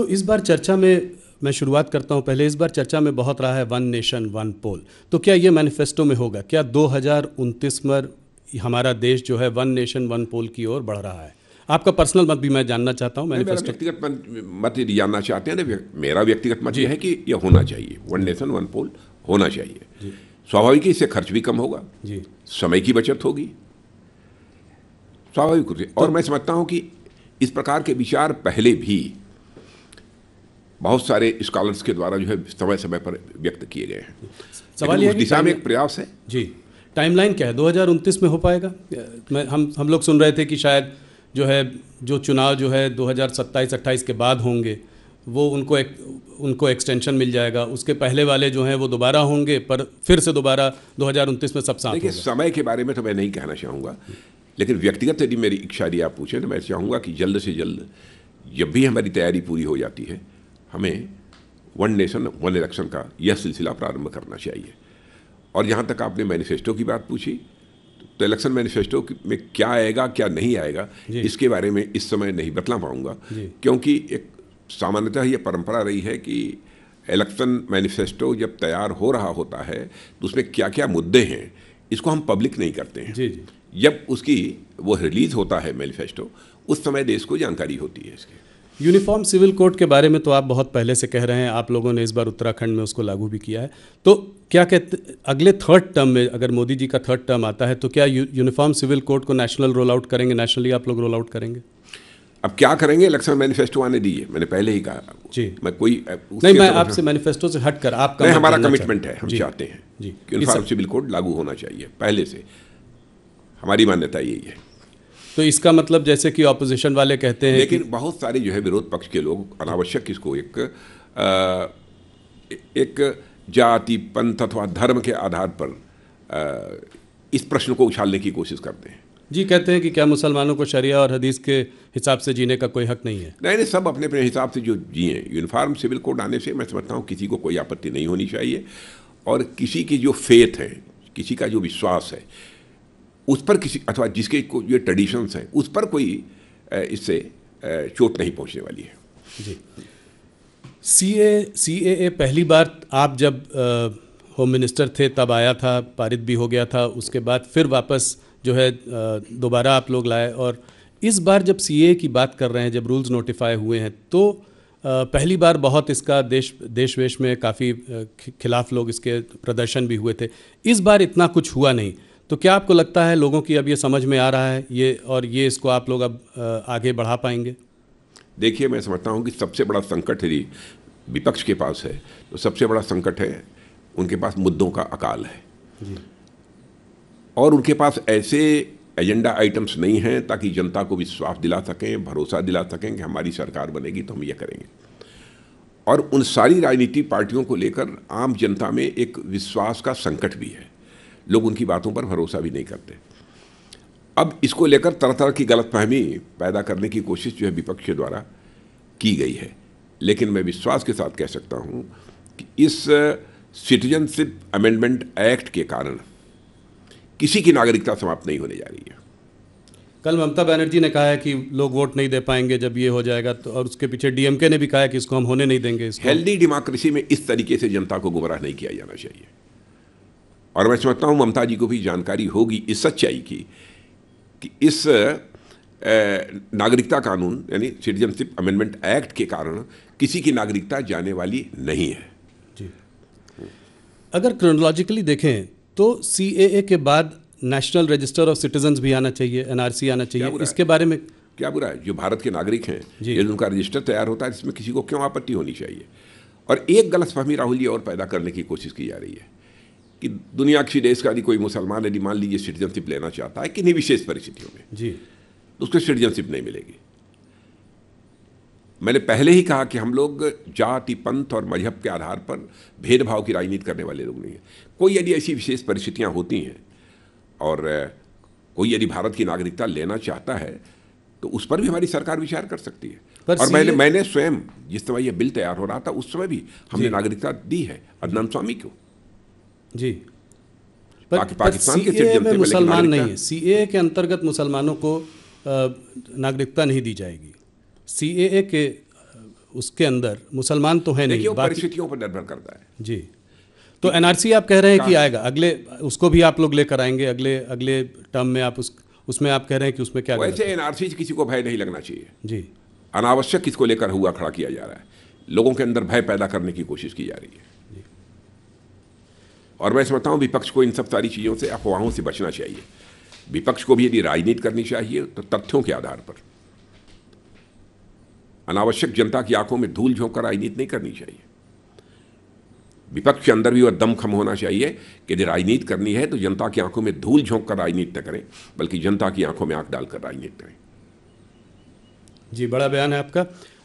तो इस बार चर्चा में मैं शुरुआत करता हूं पहले इस बार चर्चा में बहुत रहा है वन नेशन वन पोल तो क्या ये मैनिफेस्टो में होगा क्या दो हज़ार में हमारा देश जो है वन नेशन वन पोल की ओर बढ़ रहा है आपका पर्सनल मत भी मैं जानना चाहता हूँ मैनिफेस्टो व्यक्तिगत मत जानना चाहते हैं तो मेरा व्यक्तिगत मत यह है कि यह होना चाहिए वन नेशन वन पोल होना चाहिए स्वाभाविक इससे खर्च भी कम होगा जी समय की बचत होगी स्वाभाविक रूप से और तो- मैं समझता हूँ कि इस प्रकार के विचार पहले भी बहुत सारे स्कॉलर्स के द्वारा जो है समय समय पर व्यक्त किए गए हैं सवाल यह दिशा में एक प्रयास है जी टाइमलाइन क्या है दो में हो पाएगा मैं हम हम लोग सुन रहे थे कि शायद जो है जो चुनाव जो है 2027 28 के बाद होंगे वो उनको एक उनको एक्सटेंशन मिल जाएगा उसके पहले वाले जो हैं वो दोबारा होंगे पर फिर से दोबारा दो में सब साथ देखिए समय के बारे में तो मैं नहीं कहना चाहूँगा लेकिन व्यक्तिगत यदि मेरी इच्छा यदि आप पूछें तो मैं चाहूँगा कि जल्द से जल्द जब भी हमारी तैयारी पूरी हो जाती है हमें वन नेशन वन इलेक्शन का यह सिलसिला प्रारंभ करना चाहिए और यहाँ तक आपने मैनिफेस्टो की बात पूछी तो इलेक्शन मैनिफेस्टो में क्या आएगा क्या नहीं आएगा इसके बारे में इस समय नहीं बतला पाऊँगा क्योंकि एक सामान्यतः यह परंपरा रही है कि इलेक्शन मैनिफेस्टो जब तैयार हो रहा होता है तो उसमें क्या क्या मुद्दे हैं इसको हम पब्लिक नहीं करते हैं जी जी। जब उसकी वो रिलीज़ होता है मैनिफेस्टो उस समय देश को जानकारी होती है इसकी यूनिफॉर्म सिविल कोड के बारे में तो आप बहुत पहले से कह रहे हैं आप लोगों ने इस बार उत्तराखंड में उसको लागू भी किया है तो क्या कहते अगले थर्ड टर्म में अगर मोदी जी का थर्ड टर्म आता है तो क्या यूनिफॉर्म सिविल कोड को नेशनल रोल आउट करेंगे नेशनली आप लोग रोल आउट करेंगे अब क्या करेंगे इलेक्शन मैनिफेस्टो आने दिए मैंने पहले ही कहा जी मैं कोई नहीं मैं आपसे मैनिफेस्टो से हट कर आपका नहीं हमारा कमिटमेंट है हम चाहते हैं जी यूनिफॉर्म सिविल कोड लागू होना चाहिए पहले से हमारी मान्यता यही है तो इसका मतलब जैसे कि ऑपोजिशन वाले कहते हैं लेकिन बहुत सारे जो है विरोध पक्ष के लोग अनावश्यक इसको एक आ, एक जाति पंथ अथवा धर्म के आधार पर आ, इस प्रश्न को उछालने की कोशिश करते हैं जी कहते हैं कि क्या मुसलमानों को शरिया और हदीस के हिसाब से जीने का कोई हक नहीं है नहीं नहीं सब अपने अपने हिसाब से जो जिए यूनिफॉर्म सिविल कोड आने से मैं समझता हूँ किसी को कोई आपत्ति नहीं होनी चाहिए और किसी की जो फेथ है किसी का जो विश्वास है उस पर किसी अथवा जिसके को ये ट्रेडिशंस हैं उस पर कोई इससे चोट नहीं पहुंचने वाली है जी सी ए सी ए पहली बार आप जब होम मिनिस्टर थे तब आया था पारित भी हो गया था उसके बाद फिर वापस जो है दोबारा आप लोग लाए और इस बार जब सी की बात कर रहे हैं जब रूल्स नोटिफाई हुए हैं तो पहली बार बहुत इसका देश देश वेश में काफ़ी खिलाफ लोग इसके प्रदर्शन भी हुए थे इस बार इतना कुछ हुआ नहीं तो क्या आपको लगता है लोगों की अब ये समझ में आ रहा है ये और ये इसको आप लोग अब आगे बढ़ा पाएंगे देखिए मैं समझता हूँ कि सबसे बड़ा संकट यदि विपक्ष के पास है तो सबसे बड़ा संकट है उनके पास मुद्दों का अकाल है और उनके पास ऐसे एजेंडा आइटम्स नहीं हैं ताकि जनता को विश्वास दिला सकें भरोसा दिला सकें कि हमारी सरकार बनेगी तो हम यह करेंगे और उन सारी राजनीतिक पार्टियों को लेकर आम जनता में एक विश्वास का संकट भी है लोग उनकी बातों पर भरोसा भी नहीं करते अब इसको लेकर तरह तरह की गलतफहमी पैदा करने की कोशिश जो है विपक्ष द्वारा की गई है लेकिन मैं विश्वास के साथ कह सकता हूँ कि इस सिटीजनशिप अमेंडमेंट एक्ट के कारण किसी की नागरिकता समाप्त नहीं होने जा रही है कल ममता बनर्जी ने कहा है कि लोग वोट नहीं दे पाएंगे जब ये हो जाएगा तो और उसके पीछे डीएमके ने भी कहा है कि इसको हम होने नहीं देंगे हेल्दी डेमोक्रेसी में इस तरीके से जनता को गुमराह नहीं किया जाना चाहिए और मैं समझता हूँ ममता जी को भी जानकारी होगी इस सच्चाई की कि इस नागरिकता कानून यानी सिटीजनशिप अमेंडमेंट एक्ट के कारण किसी की नागरिकता जाने वाली नहीं है जी अगर क्रोनोलॉजिकली देखें तो सी के बाद नेशनल रजिस्टर ऑफ सिटीजन भी आना चाहिए एनआरसी आना चाहिए इसके बारे में क्या बुरा है जो भारत के नागरिक हैं यदि उनका रजिस्टर तैयार होता है इसमें किसी को क्यों आपत्ति होनी चाहिए और एक गलत फहमी राहुल जी और पैदा करने की कोशिश की जा रही है कि दुनिया किसी देश का यदि कोई मुसलमान यदि मान लीजिए सिटीजनशिप लेना चाहता है किन्हीं विशेष परिस्थितियों में जी उसको सिटीजनशिप नहीं मिलेगी मैंने पहले ही कहा कि हम लोग जाति पंथ और मजहब के आधार पर भेदभाव की राजनीति करने वाले लोग नहीं हैं कोई यदि ऐसी विशेष परिस्थितियाँ होती हैं और कोई यदि भारत की नागरिकता लेना चाहता है तो उस पर भी हमारी सरकार विचार कर सकती है और मैंने मैंने स्वयं जिस समय यह बिल तैयार हो रहा था उस समय भी हमने नागरिकता दी है अदनान स्वामी को जी पर, पाक, पाकिस्तान के में मुसलमान नहीं है सी के अंतर्गत मुसलमानों को नागरिकता नहीं दी जाएगी सी के उसके अंदर मुसलमान तो है नहीं परिस्थितियों पर निर्भर करता है जी तो एनआरसी आप कह रहे हैं कि आएगा अगले उसको भी आप लोग लेकर आएंगे अगले अगले टर्म में आप उस उसमें आप कह रहे हैं कि उसमें क्या वैसे एनआरसी किसी को भय नहीं लगना चाहिए जी अनावश्यक किसको लेकर हुआ खड़ा किया जा रहा है लोगों के अंदर भय पैदा करने की कोशिश की जा रही है और मैं समझता हूँ विपक्ष को इन सब सारी चीज़ों से अफवाहों से बचना चाहिए विपक्ष को भी यदि राजनीति करनी चाहिए तो तथ्यों के आधार पर अनावश्यक जनता की आंखों में धूल झोंक कर राजनीति नहीं करनी चाहिए विपक्ष के अंदर भी वह दमखम होना चाहिए कि यदि राजनीति करनी है तो जनता की आंखों में धूल झोंक कर राजनीति न करें बल्कि जनता की आंखों में आंख डालकर राजनीति करें जी बड़ा बयान है आपका